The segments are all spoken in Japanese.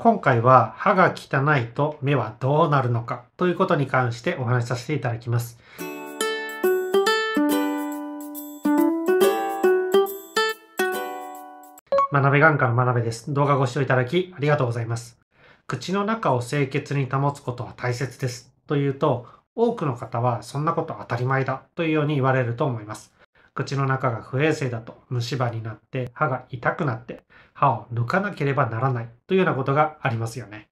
今回は歯が汚いと目はどうなるのかということに関してお話しさせていただきます。学べ眼科の学べです。動画ご視聴いただきありがとうございます。口の中を清潔に保つことは大切です。というと、多くの方はそんなこと当たり前だというように言われると思います。口の中が不衛生だと虫歯になって歯が痛くなって歯を抜かなければならないというようなことがありますよね。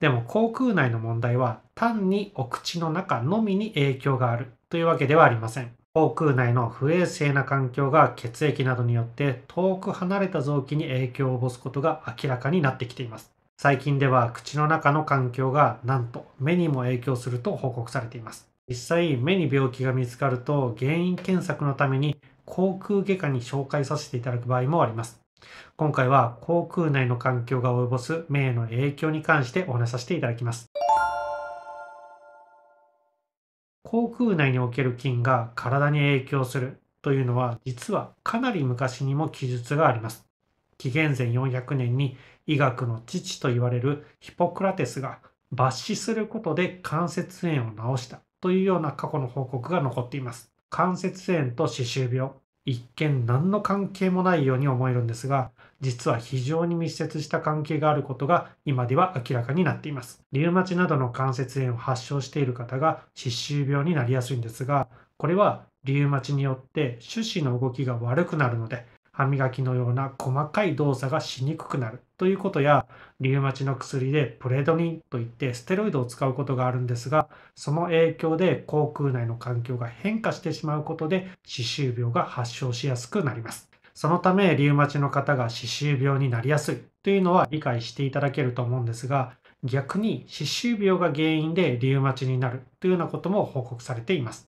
でも口腔内の問題は単にお口の中のみに影響があるというわけではありません。口腔内の不衛生な環境が血液などによって遠く離れた臓器に影響を及ぼすことが明らかになってきています。最近では口の中の環境がなんと目にも影響すると報告されています。実際目に病気が見つかると原因検索のために口腔外科に紹介させていただく場合もあります。今回は航空内の環境が及ぼす名への影響に関してお話しさせていただきます。航空内における菌が体に影響するというのは実はかなり昔にも記述があります。紀元前400年に医学の父と言われるヒポクラテスが抜歯することで関節炎を治したというような過去の報告が残っています。関節炎と歯周病、一見何の関係もないように思えるんですが、実は非常に密接した関係があることが今では明らかになっています。リウマチなどの関節炎を発症している方が歯周病になりやすいんですが、これはリウマチによって手指の動きが悪くなるので、歯磨きのような細かい動作がしにくくなるということや、リウマチの薬でプレドニンといってステロイドを使うことがあるんですが、その影響で口腔内の環境が変化してしまうことで、歯周病が発症しやすくなります。そのため、リウマチの方が歯周病になりやすいというのは理解していただけると思うんですが、逆に歯周病が原因でリウマチになるというようなことも報告されています。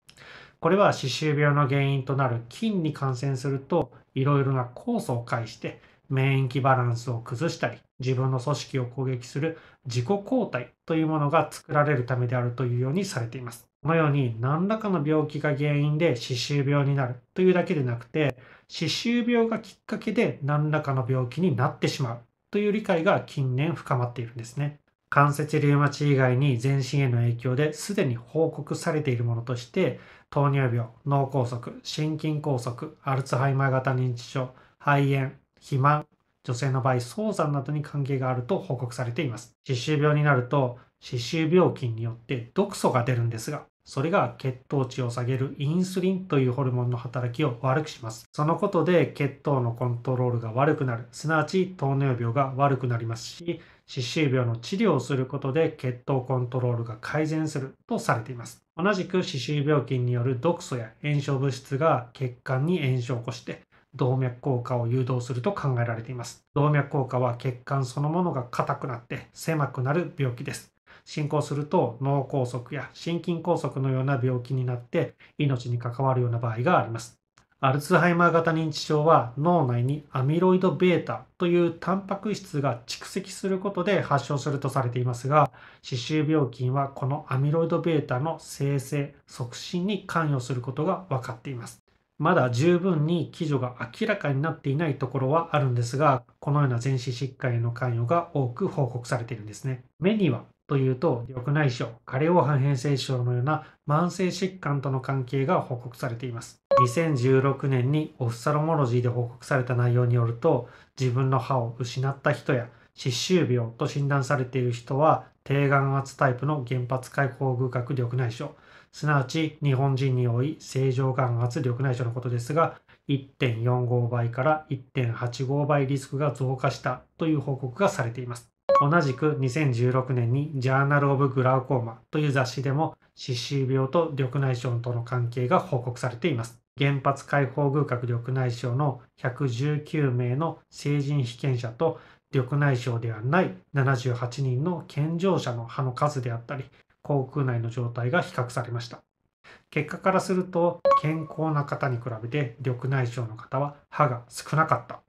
これは歯周病の原因となる菌に感染するといろいろな酵素を介して免疫バランスを崩したり自分の組織を攻撃する自己抗体というものが作られるためであるというようにされています。このように何らかの病気が原因で歯周病になるというだけでなくて歯周病がきっかけで何らかの病気になってしまうという理解が近年深まっているんですね。関節リウマチ以外に全身への影響ですでに報告されているものとして糖尿病脳梗塞心筋梗塞アルツハイマー型認知症肺炎肥満女性の場合早産などに関係があると報告されています歯周病になると歯周病菌によって毒素が出るんですが、それが血糖値を下げるインスリンというホルモンの働きを悪くします。そのことで血糖のコントロールが悪くなる、すなわち糖尿病が悪くなりますし、歯周病の治療をすることで血糖コントロールが改善するとされています。同じく歯周病菌による毒素や炎症物質が血管に炎症を起こして、動脈硬化を誘導すると考えられています。動脈硬化は血管そのものが硬くなって狭くなる病気です。進行すると脳梗塞や心筋梗塞のような病気になって命に関わるような場合があります。アルツハイマー型認知症は脳内にアミロイド β というタンパク質が蓄積することで発症するとされていますが、歯周病菌はこのアミロイド β の生成、促進に関与することが分かっています。まだ十分に基準が明らかになっていないところはあるんですが、このような全身疾患への関与が多く報告されているんですね。目にはというと、緑内障、加齢黄斑変性症のような慢性疾患との関係が報告されています。2016年にオフサロモロジーで報告された内容によると、自分の歯を失った人や、歯周病と診断されている人は、低眼圧タイプの原発開口偶角緑内障、すなわち日本人に多い正常眼圧緑内障のことですが、1.45倍から1.85倍リスクが増加したという報告がされています。同じく2016年にジャーナル・オブ・グラウコーマという雑誌でも歯周病と緑内障との関係が報告されています。原発解放偶拡緑内障の119名の成人被験者と緑内障ではない78人の健常者の歯の数であったり、口腔内の状態が比較されました。結果からすると、健康な方に比べて緑内障の方は歯が少なかった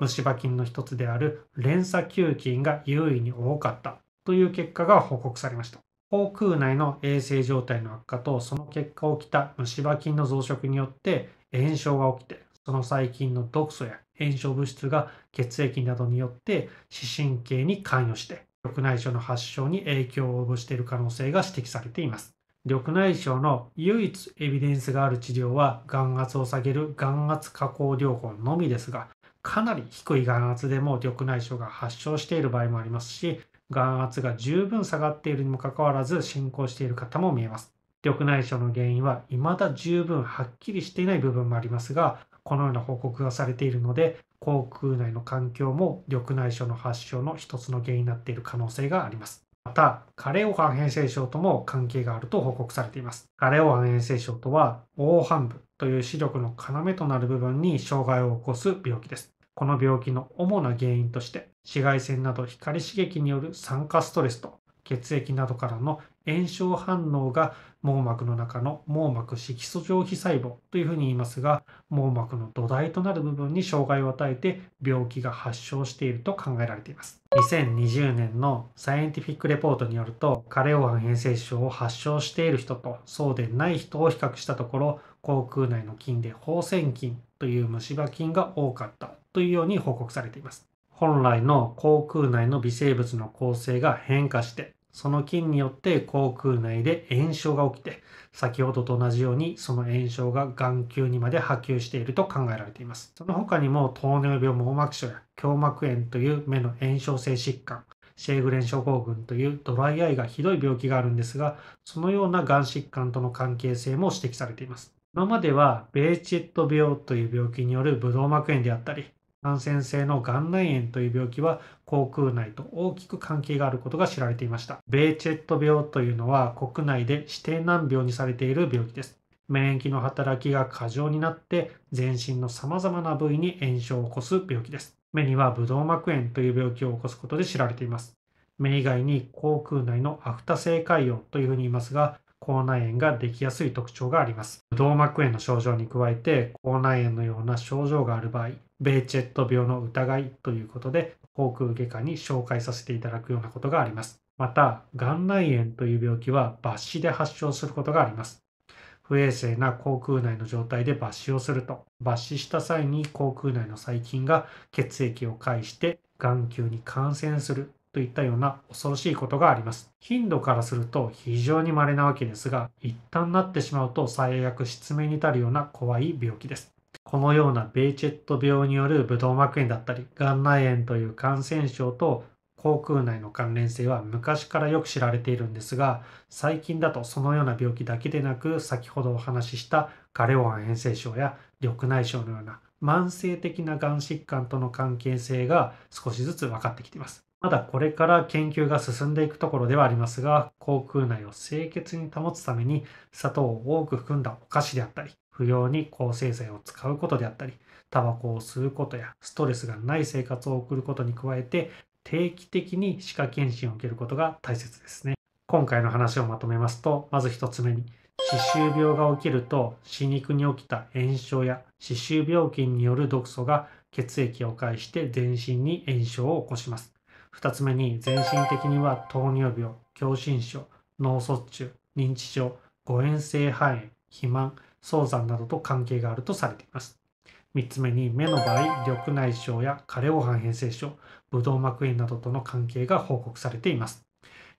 虫歯菌の一つである連鎖球菌が優位に多かったという結果が報告されました。口腔内の衛生状態の悪化とその結果起きた虫歯菌の増殖によって炎症が起きてその細菌の毒素や炎症物質が血液などによって視神経に関与して緑内障の発症に影響を及ぼしている可能性が指摘されています。緑内障の唯一エビデンスがある治療は眼圧を下げる眼圧加工療法のみですがかなり低い眼圧でも緑内障が発症している場合もありますし、眼圧が十分下がっているにもかかわらず進行している方も見えます。緑内障の原因は未だ十分はっきりしていない部分もありますが、このような報告がされているので、口腔内の環境も緑内障の発症の一つの原因になっている可能性があります。また、カレオハン変性症とも関係があると報告されています。レオハン変性症とは、黄斑部という視力の要となる部分に障害を起こす病気です。この病気の主な原因として紫外線など光刺激による酸化ストレスと血液などからの炎症反応が網膜の中の網膜色素上皮細胞というふうに言いますが網膜の土台となる部分に障害を与えて病気が発症していると考えられています2020年のサイエンティフィックレポートによるとカレオアン変性症を発症している人とそうでない人を比較したところ口腔内の菌で放線菌という虫歯菌が多かったというように報告されています。本来の口腔内の微生物の構成が変化して、その菌によって口腔内で炎症が起きて、先ほどと同じようにその炎症が眼球にまで波及していると考えられています。その他にも糖尿病網膜症や胸膜炎という目の炎症性疾患、シェーグレン症候群というドライアイがひどい病気があるんですが、そのようながん疾患との関係性も指摘されています。今まではベーチェット病という病気によるブドウ膜炎であったり、感染性の眼内炎という病気は口腔内と大きく関係があることが知られていました。ベーチェット病というのは国内で指定難病にされている病気です。免疫の働きが過剰になって全身の様々な部位に炎症を起こす病気です。目にはブドウ膜炎という病気を起こすことで知られています。目以外に口腔内のアフタ性潰瘍というふうに言いますが、口内炎ができやすい特徴があります。動脈炎の症状に加えて、口内炎のような症状がある場合、ベーチェット病の疑いということで、航空外科に紹介させていただくようなことがあります。また、眼内炎という病気は抜歯で発症することがあります。不衛生な口腔内の状態で抜歯をすると、抜歯した際に口腔内の細菌が血液を介して眼球に感染するといったような恐ろしいことがあります。頻度からすると非常に稀なわけですが、一旦なってしまうと最悪失明に至るような怖い病気です。このようなベイチェット病によるブドウ膜炎だったり、眼内炎という感染症と口腔内の関連性は昔からよく知られているんですが、最近だとそのような病気だけでなく、先ほどお話ししたガレオアン遠征症や緑内障のような慢性的ながん疾患との関係性が少しずつ分かってきています。まだこれから研究が進んでいくところではありますが、口腔内を清潔に保つために砂糖を多く含んだお菓子であったり、不要に抗生剤を使うことであったり、タバコを吸うことやストレスがない生活を送ることに加えて、定期的に歯科検診を受けることが大切ですね。今回の話をまとめますと、まず1つ目に、歯周病が起きると歯肉に起きた炎症や歯周病菌による毒素が血液を介して全身に炎症を起こします。2つ目に全身的には糖尿病狭心症脳卒中認知症誤嚥性肺炎肥満早産などと関係があるとされています3つ目に目の場合緑内障や加齢黄斑変性症ブドウ膜炎などとの関係が報告されています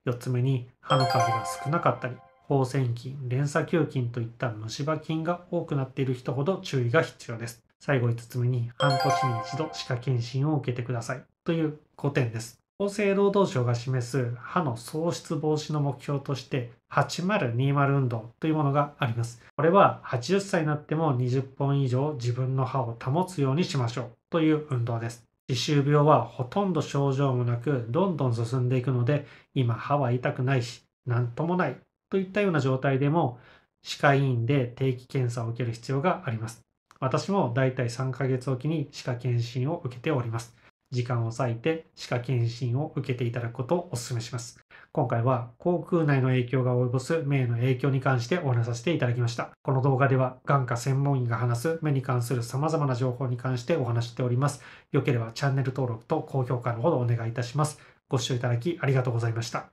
4つ目に歯の数が少なかったり放線菌連鎖球菌といった虫歯菌が多くなっている人ほど注意が必要です最後5つ目に半年に一度歯科検診を受けてくださいという5点です厚生労働省が示す歯の喪失防止の目標として8020運動というものがあります。これは80歳になっても20本以上自分の歯を保つようにしましょうという運動です。歯周病はほとんど症状もなくどんどん進んでいくので今歯は痛くないし何ともないといったような状態でも歯科医院で定期検査を受ける必要があります。私もだいたい3ヶ月おきに歯科検診を受けております。時間を割いて歯科検診を受けていただくことをお勧めします。今回は口腔内の影響が及ぼす目への影響に関してお話しさせていただきました。この動画では眼科専門医が話す目に関する様々な情報に関してお話しております。よければチャンネル登録と高評価のほどお願いいたします。ご視聴いただきありがとうございました。